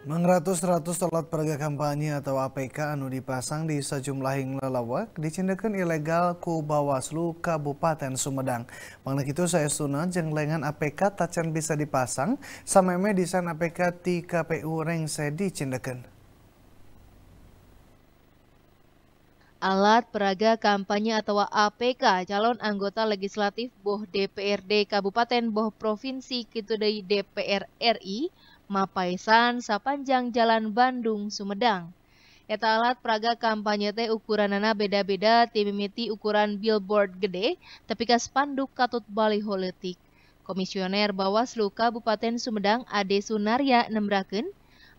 mengratus ratus alat peraga kampanye atau APK anu dipasang di sejumlah hing lelawak dicindakan ilegal ku Bawaslu Kabupaten Sumedang. Mengenai itu saya sunat jenglengan APK tacan bisa dipasang sameme desain APK di KPU rengse dicindakan. Alat peraga kampanye atau APK calon anggota legislatif Boh DPRD Kabupaten Boh Provinsi Kitudai DPR RI Mapaisan sepanjang Jalan Bandung Sumedang. Eta alat praga kampanye teh ukuranana beda-beda timimiti ukuran billboard gede, tapi kas panduk katut baliho letik. Komisioner Bawaslu Kabupaten Sumedang Ade Sunarya nembraken,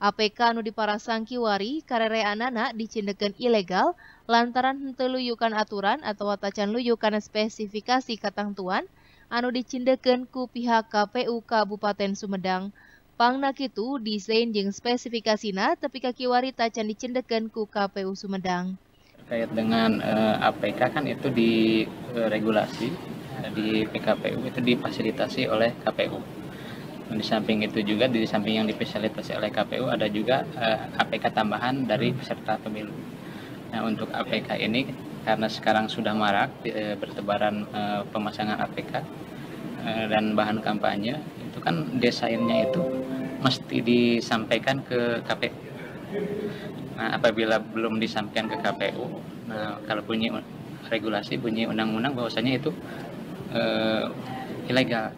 APK Anu diparasang kiwari karereanana dicindeken ilegal lantaran henteu luyukan aturan atau tacan luyukan spesifikasi katangtuan anu dicindeken ku pihak KPU Kabupaten Sumedang nak itu desain jeng spesifikasina tapi warita can dicendekan ku KPU Sumedang. Terkait dengan uh, eh, APK kan itu uh, regulasi eh, di PKPU itu difasilitasi oleh KPU. Di samping itu juga di samping yang difasilitasi oleh KPU ada juga uh, APK tambahan dari peserta pemilu. Nah, untuk APK ini karena sekarang sudah marak bertebaran pemasangan APK dan bahan kampanye itu kan desainnya itu mesti disampaikan ke KPU. Nah, apabila belum disampaikan ke KPU, nah kalau bunyi regulasi, bunyi undang-undang bahwasanya itu eh, ilegal.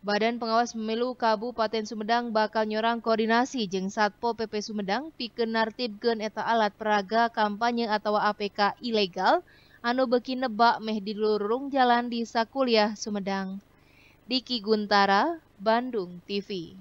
Badan Pengawas Pemilu Kabupaten Sumedang bakal nyorang koordinasi jeng Satpo PP Sumedang nartib gen eta alat peraga kampanye atau APK ilegal anu beki nebak meh di lurung jalan di Sakuliah Sumedang. Diki Guntara, Bandung TV.